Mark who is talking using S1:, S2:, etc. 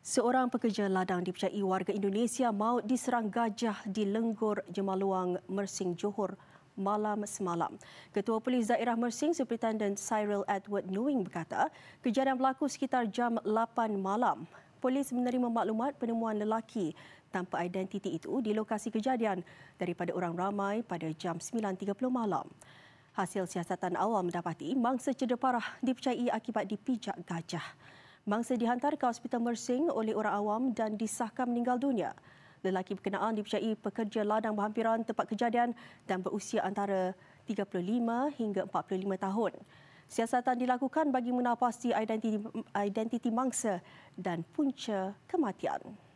S1: Seorang pekerja ladang dipercayai warga Indonesia maut diserang gajah di Lenggor Jemaluang Mersing Johor malam semalam. Ketua Polis Daerah Mersing Superintendent Cyril Edward Newing berkata, kejadian berlaku sekitar jam 8 malam. Polis menerima maklumat penemuan lelaki tanpa identiti itu di lokasi kejadian daripada orang ramai pada jam 9.30 malam. Hasil siasatan awal mendapati mangsa cedera parah dipercayai akibat dipijak gajah mangsa dihantar ke Hospital Mersing oleh orang awam dan disahkan meninggal dunia. Lelaki berkenaan dipercayai pekerja ladang berhampiran tempat kejadian dan berusia antara 35 hingga 45 tahun. Siasatan dilakukan bagi menafasi identiti, identiti mangsa dan punca kematian.